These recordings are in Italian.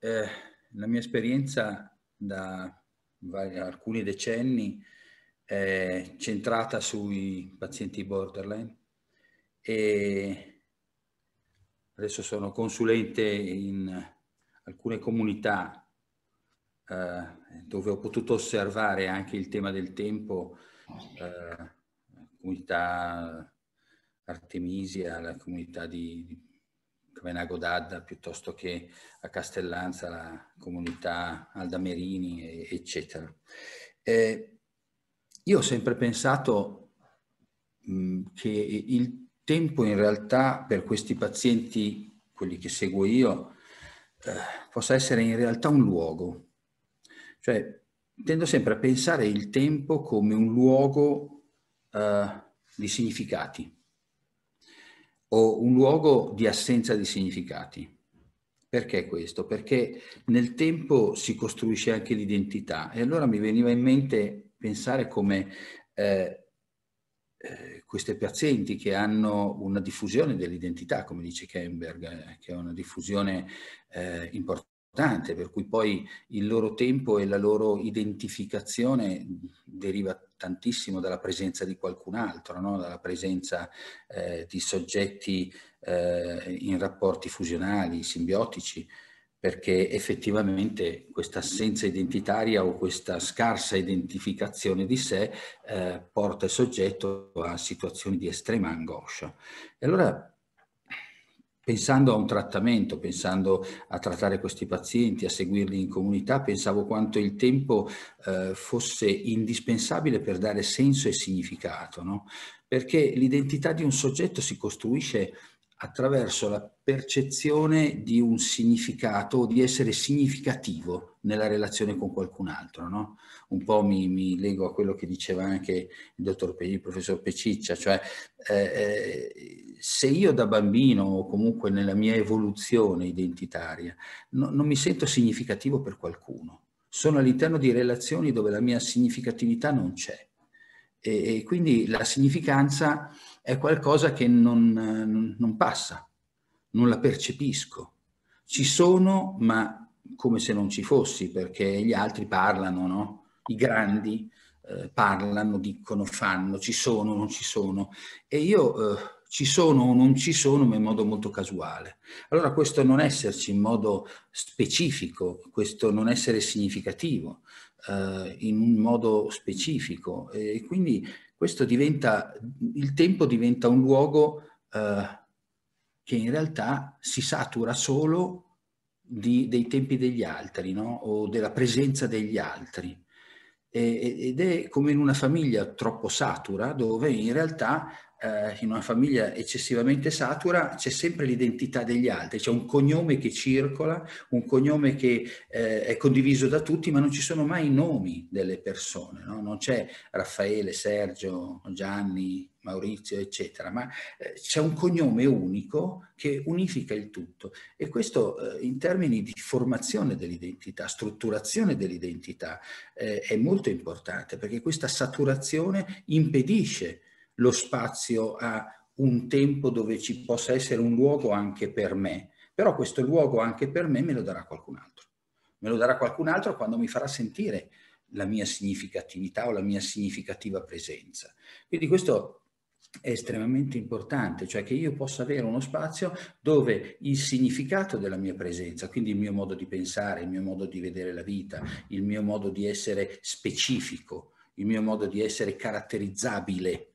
eh, la mia esperienza da vari, alcuni decenni è centrata sui pazienti borderline e adesso sono consulente in alcune comunità eh, dove ho potuto osservare anche il tema del tempo, eh, comunità Artemisia, la comunità di, di come d'Adda piuttosto che a Castellanza, la comunità Aldamerini, eccetera. Eh, io ho sempre pensato mh, che il tempo in realtà per questi pazienti, quelli che seguo io, eh, possa essere in realtà un luogo. Cioè, tendo sempre a pensare il tempo come un luogo eh, di significati o un luogo di assenza di significati. Perché questo? Perché nel tempo si costruisce anche l'identità e allora mi veniva in mente pensare come eh, eh, queste pazienti che hanno una diffusione dell'identità, come dice Kemberg, eh, che è una diffusione eh, importante, per cui poi il loro tempo e la loro identificazione deriva tantissimo dalla presenza di qualcun altro, no? dalla presenza eh, di soggetti eh, in rapporti fusionali, simbiotici, perché effettivamente questa assenza identitaria o questa scarsa identificazione di sé eh, porta il soggetto a situazioni di estrema angoscia. E allora pensando a un trattamento, pensando a trattare questi pazienti, a seguirli in comunità, pensavo quanto il tempo eh, fosse indispensabile per dare senso e significato, no? perché l'identità di un soggetto si costruisce attraverso la percezione di un significato o di essere significativo nella relazione con qualcun altro. No? Un po' mi, mi, lego a quello che diceva anche il, dottor Pe, il professor Peciccia, cioè eh, eh, se io da bambino o comunque nella mia evoluzione identitaria no, non mi sento significativo per qualcuno, sono all'interno di relazioni dove la mia significatività non c'è e, e quindi la significanza è qualcosa che non, non passa, non la percepisco. Ci sono, ma come se non ci fossi, perché gli altri parlano, no? I grandi eh, parlano, dicono, fanno, ci sono, non ci sono. E io eh, ci sono o non ci sono, ma in modo molto casuale. Allora questo non esserci in modo specifico, questo non essere significativo, eh, in un modo specifico e quindi questo diventa, il tempo diventa un luogo eh, che in realtà si satura solo di, dei tempi degli altri no? o della presenza degli altri ed è come in una famiglia troppo satura dove in realtà eh, in una famiglia eccessivamente satura c'è sempre l'identità degli altri, c'è un cognome che circola, un cognome che eh, è condiviso da tutti, ma non ci sono mai i nomi delle persone, no? non c'è Raffaele, Sergio, Gianni, Maurizio, eccetera, ma eh, c'è un cognome unico che unifica il tutto e questo eh, in termini di formazione dell'identità, strutturazione dell'identità eh, è molto importante perché questa saturazione impedisce lo spazio a un tempo dove ci possa essere un luogo anche per me, però questo luogo anche per me me lo darà qualcun altro. Me lo darà qualcun altro quando mi farà sentire la mia significatività o la mia significativa presenza. Quindi questo è estremamente importante, cioè che io possa avere uno spazio dove il significato della mia presenza, quindi il mio modo di pensare, il mio modo di vedere la vita, il mio modo di essere specifico, il mio modo di essere caratterizzabile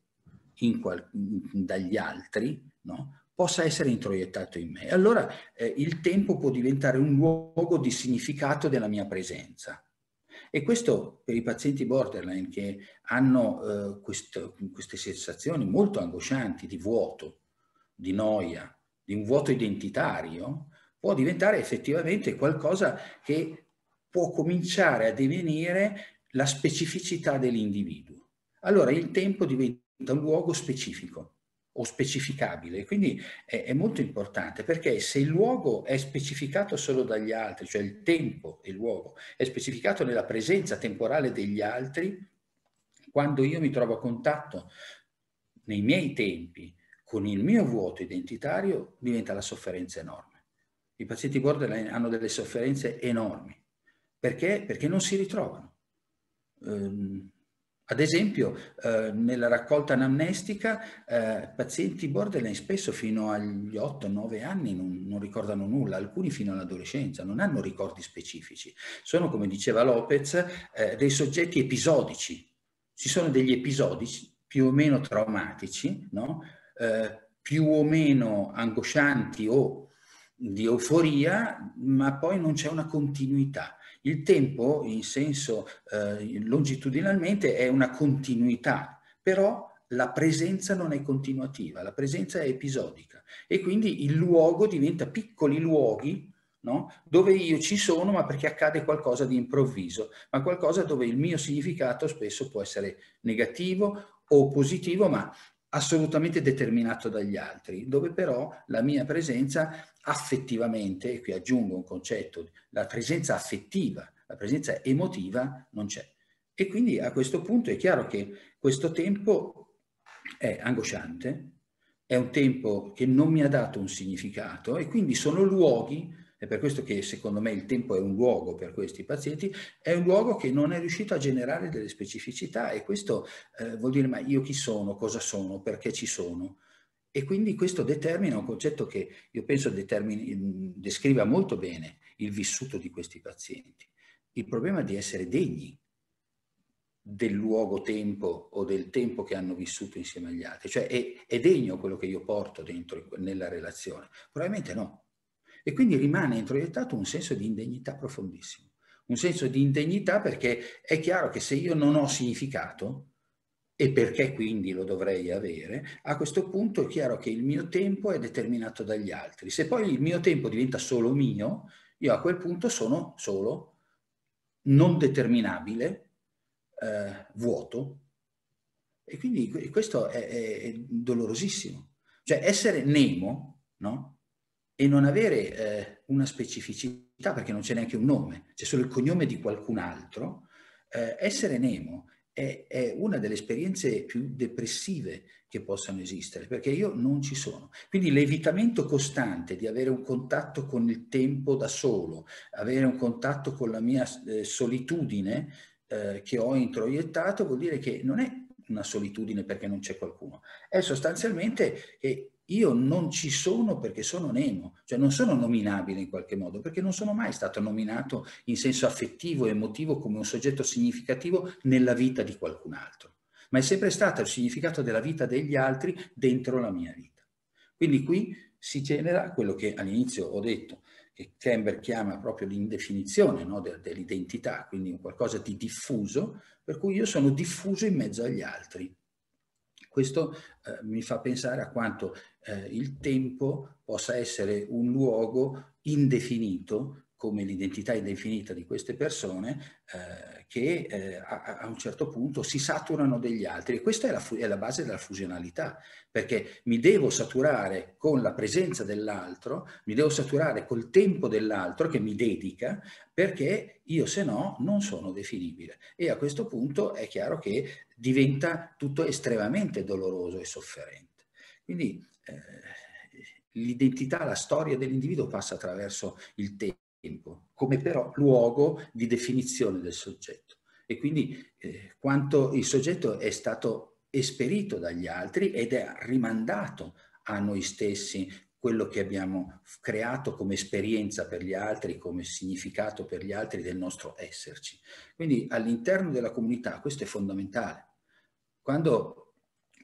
qual- dagli altri, no? possa essere introiettato in me. Allora eh, il tempo può diventare un luogo di significato della mia presenza. E questo per i pazienti borderline che hanno eh, questo, queste sensazioni molto angoscianti di vuoto, di noia, di un vuoto identitario, può diventare effettivamente qualcosa che può cominciare a divenire la specificità dell'individuo. Allora il tempo diventa un luogo specifico o specificabile. Quindi è, è, molto importante perché se il luogo è specificato solo dagli altri, cioè il tempo e il luogo è specificato nella presenza temporale degli altri, quando io mi trovo a contatto nei miei tempi con il mio vuoto identitario, diventa la sofferenza enorme. I pazienti borderline hanno delle sofferenze enormi perché, perché non si ritrovano. Um, ad esempio, eh, nella raccolta anamnestica, eh, pazienti borderline spesso fino agli 8-9 anni non, non, ricordano nulla, alcuni fino all'adolescenza, non hanno ricordi specifici. Sono, come diceva Lopez, eh, dei soggetti episodici. Ci sono degli episodi più o meno traumatici, no? Eh, più o meno angoscianti o di euforia, ma poi non c'è una continuità il tempo, in senso eh, longitudinalmente, è una continuità, però la presenza non è continuativa, la presenza è episodica e quindi il luogo diventa piccoli luoghi no? dove io ci sono ma perché accade qualcosa di improvviso, ma qualcosa dove il mio significato spesso può essere negativo o positivo ma assolutamente determinato dagli altri, dove però la mia presenza affettivamente, e qui aggiungo un concetto, la presenza affettiva, la presenza emotiva non c'è. E quindi a questo punto è chiaro che questo tempo è angosciante, è un tempo che non mi ha dato un significato e quindi sono luoghi è per questo che secondo me il tempo è un luogo per questi pazienti, è un luogo che non è riuscito a generare delle specificità e questo eh, vuol dire ma io chi sono, cosa sono, perché ci sono. E quindi questo determina un concetto che io penso mm, descriva molto bene il vissuto di questi pazienti. Il problema di essere degni del luogo-tempo o del tempo che hanno vissuto insieme agli altri, cioè è, è degno quello che io porto dentro nella relazione? Probabilmente no. E quindi rimane introiettato un senso di indegnità profondissimo. Un senso di indegnità perché è chiaro che se io non ho significato, e perché quindi lo dovrei avere, a questo punto è chiaro che il mio tempo è determinato dagli altri. Se poi il mio tempo diventa solo mio, io a quel punto sono solo, non determinabile, eh, vuoto. E quindi questo è, è dolorosissimo. Cioè essere nemo, no? e non avere eh, una specificità, perché non c'è neanche un nome, c'è solo il cognome di qualcun altro, eh, essere Nemo è, è, una delle esperienze più depressive che possano esistere, perché io non ci sono. Quindi l'evitamento costante di avere un contatto con il tempo da solo, avere un contatto con la mia eh, solitudine eh, che ho introiettato, vuol dire che non è una solitudine perché non c'è qualcuno, è sostanzialmente che io non ci sono perché sono Nemo, cioè non sono nominabile in qualche modo, perché non sono mai stato nominato in senso affettivo, emotivo, come un soggetto significativo nella vita di qualcun altro, ma è sempre stato il significato della vita degli altri dentro la mia vita. Quindi qui si genera quello che all'inizio ho detto, che Camber chiama proprio l'indefinizione no, dell'identità, quindi un qualcosa di diffuso, per cui io sono diffuso in mezzo agli altri questo eh, mi fa pensare a quanto eh, il tempo possa essere un luogo indefinito come l'identità indefinita di queste persone eh, che eh, a, a, un certo punto si saturano degli altri e questa è la, è la base della fusionalità, perché mi devo saturare con la presenza dell'altro, mi devo saturare col tempo dell'altro che mi dedica, perché io se no non sono definibile. E a questo punto è chiaro che diventa tutto estremamente doloroso e sofferente. Quindi eh, l'identità, la storia dell'individuo passa attraverso il tempo tempo, come però luogo di definizione del soggetto. E quindi eh, quanto il soggetto è stato esperito dagli altri ed è rimandato a noi stessi quello che abbiamo creato come esperienza per gli altri, come significato per gli altri del nostro esserci. Quindi all'interno della comunità questo è fondamentale. Quando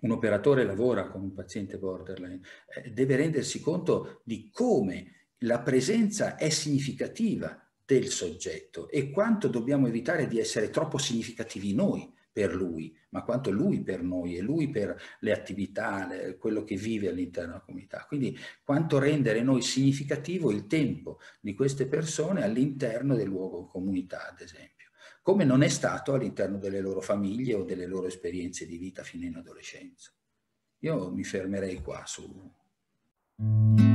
un operatore lavora con un paziente borderline, eh, deve rendersi conto di come la presenza è significativa del soggetto e quanto dobbiamo evitare di essere troppo significativi noi per lui, ma quanto lui per noi e lui per le attività, quello che vive all'interno della comunità. Quindi quanto rendere noi significativo il tempo di queste persone all'interno del luogo comunità, ad esempio, come non è stato all'interno delle loro famiglie o delle loro esperienze di vita fino in adolescenza. Io mi fermerei qua su.